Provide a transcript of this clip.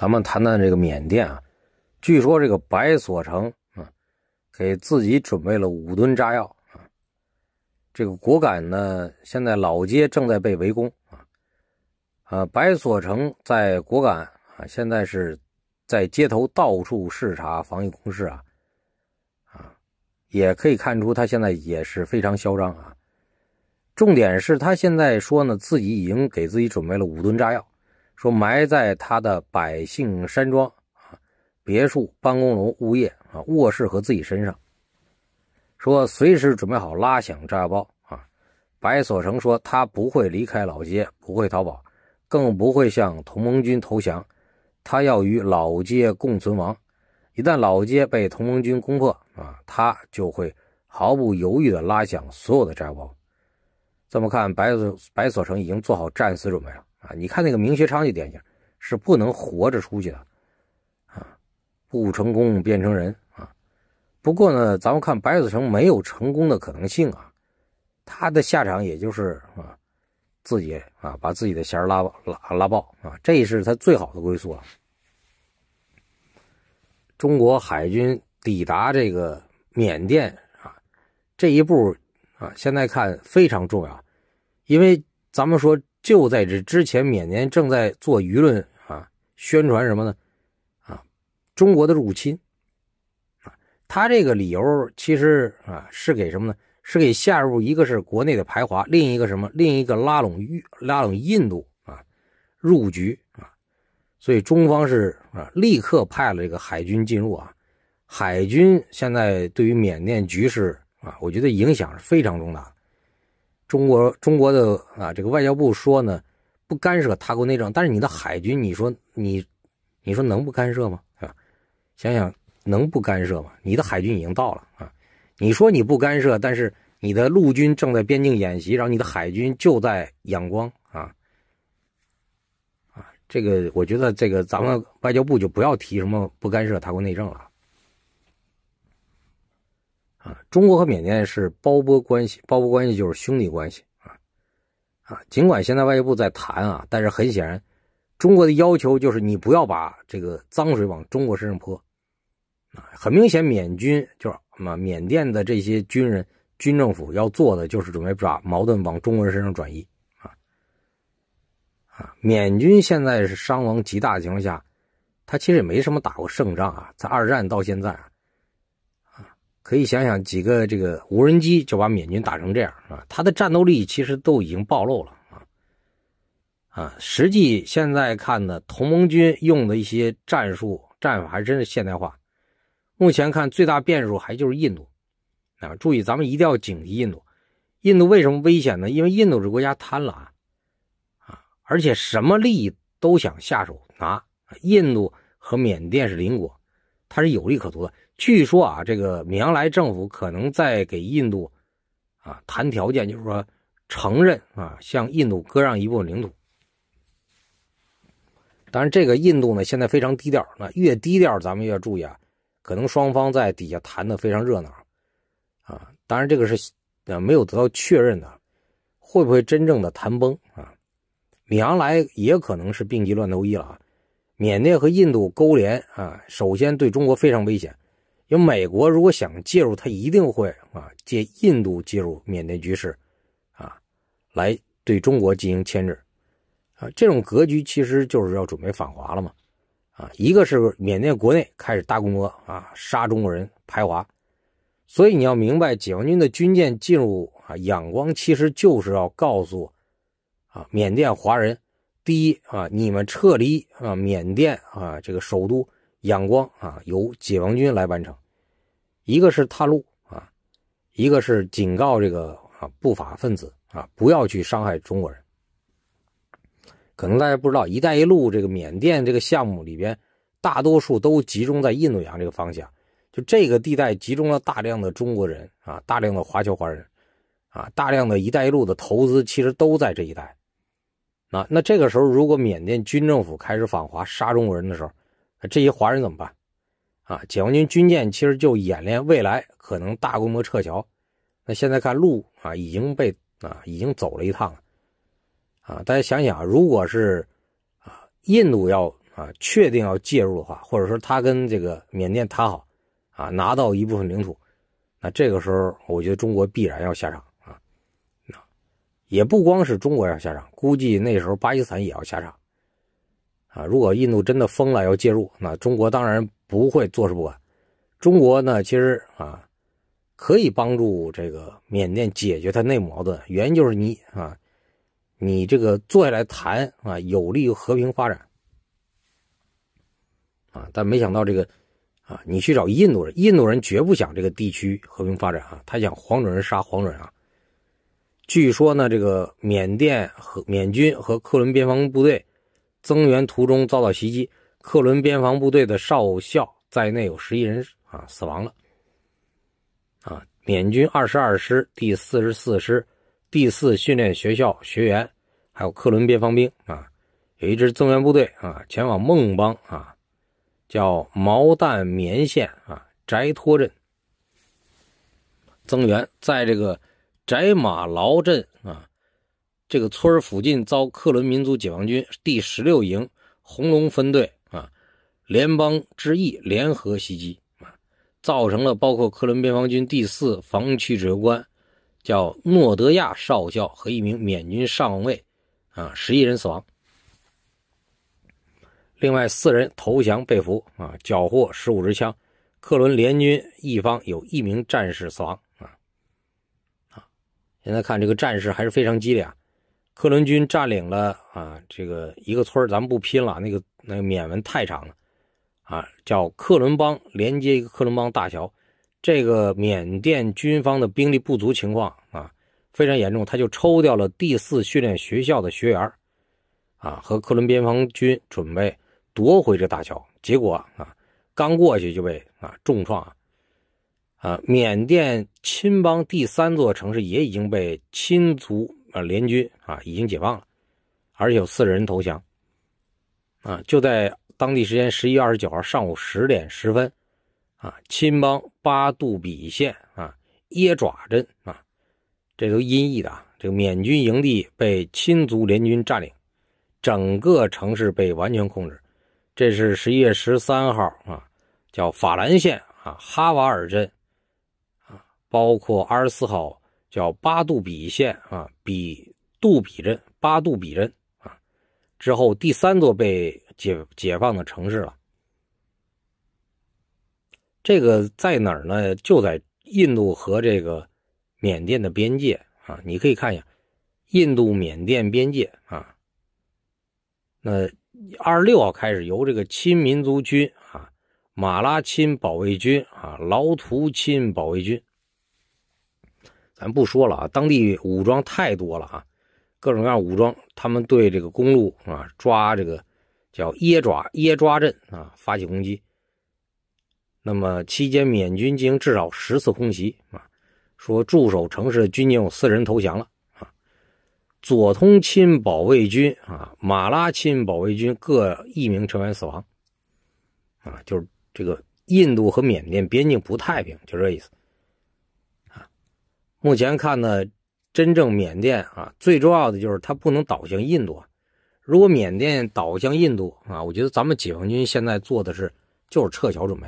咱们谈谈这个缅甸啊，据说这个白所成啊，给自己准备了五吨炸药啊。这个果敢呢，现在老街正在被围攻啊。呃，白所成在果敢啊，现在是在街头到处视察防御工事啊。啊，也可以看出他现在也是非常嚣张啊。重点是他现在说呢，自己已经给自己准备了五吨炸药。说埋在他的百姓山庄啊、别墅、办公楼、物业啊、卧室和自己身上。说随时准备好拉响炸药包啊！白所成说他不会离开老街，不会逃跑，更不会向同盟军投降。他要与老街共存亡。一旦老街被同盟军攻破啊，他就会毫不犹豫地拉响所有的炸药包。这么看，白所白所成已经做好战死准备了。啊，你看那个明学昌就典型，是不能活着出去的，啊，不成功变成人啊。不过呢，咱们看白子成没有成功的可能性啊，他的下场也就是啊，自己啊把自己的弦拉拉拉爆啊，这是他最好的归宿啊。中国海军抵达这个缅甸啊这一步啊，现在看非常重要，因为咱们说。就在这之前，缅甸正在做舆论啊宣传什么呢？啊，中国的入侵，啊，他这个理由其实啊是给什么呢？是给下入一个是国内的排华，另一个什么？另一个拉拢拉拢印度啊入局啊，所以中方是啊立刻派了这个海军进入啊，海军现在对于缅甸局势啊，我觉得影响是非常重大。中国中国的啊，这个外交部说呢，不干涉他国内政，但是你的海军，你说你，你说能不干涉吗？啊，想想能不干涉吗？你的海军已经到了啊，你说你不干涉，但是你的陆军正在边境演习，然后你的海军就在仰光啊，啊，这个我觉得这个咱们外交部就不要提什么不干涉他国内政了。啊，中国和缅甸是胞波关系，胞波关系就是兄弟关系啊啊！尽管现在外交部在谈啊，但是很显然，中国的要求就是你不要把这个脏水往中国身上泼啊！很明显，缅军就是嘛，缅甸的这些军人军政府要做的就是准备把矛盾往中国人身上转移啊啊！缅军现在是伤亡极大的情况下，他其实也没什么打过胜仗啊，在二战到现在啊。可以想想几个这个无人机就把缅军打成这样啊，他的战斗力其实都已经暴露了啊啊！实际现在看呢，同盟军用的一些战术战法还真是现代化。目前看最大变数还就是印度啊，注意咱们一定要警惕印度。印度为什么危险呢？因为印度这国家贪了啊啊，而且什么利益都想下手拿。印度和缅甸是邻国，它是有利可图的。据说啊，这个米扬来政府可能在给印度，啊谈条件，就是说承认啊向印度割让一部分领土。当然，这个印度呢现在非常低调，那越低调，咱们越注意啊。可能双方在底下谈的非常热闹，啊，当然这个是呃没有得到确认的，会不会真正的谈崩啊？米扬来也可能是病急乱投医了啊。缅甸和印度勾连啊，首先对中国非常危险。因为美国如果想介入，他一定会啊借印度介入缅甸局势，啊，来对中国进行牵制，啊，这种格局其实就是要准备反华了嘛，啊，一个是缅甸国内开始大规模啊杀中国人排华，所以你要明白，解放军的军舰进入啊仰光，其实就是要告诉啊缅甸华人，第一啊你们撤离啊缅甸啊这个首都。仰光啊，由解放军来完成，一个是探路啊，一个是警告这个啊不法分子啊，不要去伤害中国人。可能大家不知道，一带一路这个缅甸这个项目里边，大多数都集中在印度洋这个方向，就这个地带集中了大量的中国人啊，大量的华侨华人啊，大量的一带一路的投资其实都在这一带。那那这个时候，如果缅甸军政府开始访华杀中国人的时候，这些华人怎么办？啊，解放军军舰其实就演练未来可能大规模撤侨。那现在看路啊已经被啊已经走了一趟了。啊，大家想想如果是啊印度要啊确定要介入的话，或者说他跟这个缅甸谈好啊拿到一部分领土，那这个时候我觉得中国必然要下场啊。那也不光是中国要下场，估计那时候巴基斯坦也要下场。啊，如果印度真的疯了要介入，那中国当然不会坐视不管。中国呢，其实啊，可以帮助这个缅甸解决它内部矛盾。原因就是你啊，你这个坐下来谈啊，有利于和平发展啊。但没想到这个啊，你去找印度人，印度人绝不想这个地区和平发展啊，他想黄种人杀黄种人啊。据说呢，这个缅甸和缅军和克伦边防部队。增援途中遭到袭击，克伦边防部队的少校在内有十一人啊死亡了。啊，缅军二十二师、第四十四师、第四训练学校学员，还有克伦边防兵啊，有一支增援部队啊前往孟邦啊，叫毛淡棉县啊，翟托镇增援，在这个翟马劳镇啊。这个村附近遭克伦民族解放军第十六营红龙分队啊，联邦之翼联合袭击啊，造成了包括克伦边防军第四防区指挥官叫诺德亚少校和一名缅军上尉啊，十一人死亡。另外四人投降被俘啊，缴获十五支枪。克伦联军一方有一名战士死亡啊啊！现在看这个战事还是非常激烈啊。克伦军占领了啊，这个一个村咱们不拼了。那个那个缅文太长了，啊，叫克伦邦连接一个克伦邦大桥。这个缅甸军方的兵力不足情况啊，非常严重，他就抽调了第四训练学校的学员，啊，和克伦边防军准备夺回这大桥。结果啊，刚过去就被啊重创啊。啊，缅甸亲邦第三座城市也已经被亲族。啊，联军啊已经解放了，而且有四十人投降。啊，就在当地时间十一月二十九号上午十点十分，啊，亲邦巴杜比县啊椰爪镇啊，这都音译的，啊，这个缅军营地被亲族联军占领，整个城市被完全控制。这是十一月十三号啊，叫法兰县啊哈瓦尔镇啊，包括二十四号。叫巴杜比县啊，比杜比镇，巴杜比镇啊，之后第三座被解解放的城市了。这个在哪儿呢？就在印度和这个缅甸的边界啊，你可以看一下印度缅甸边界啊。那二十六号开始由这个亲民族军啊，马拉亲保卫军啊，劳图亲保卫军。咱不说了啊，当地武装太多了啊，各种各样武装，他们对这个公路啊，抓这个叫椰爪椰抓阵啊发起攻击。那么期间，缅军进行至少十次空袭啊，说驻守城市的军警有四人投降了啊，左通亲保卫军啊，马拉亲保卫军各一名成员死亡啊，就是这个印度和缅甸边境不太平，就这意思。目前看呢，真正缅甸啊，最重要的就是它不能倒向印度。如果缅甸倒向印度啊，我觉得咱们解放军现在做的是就是撤侨准备。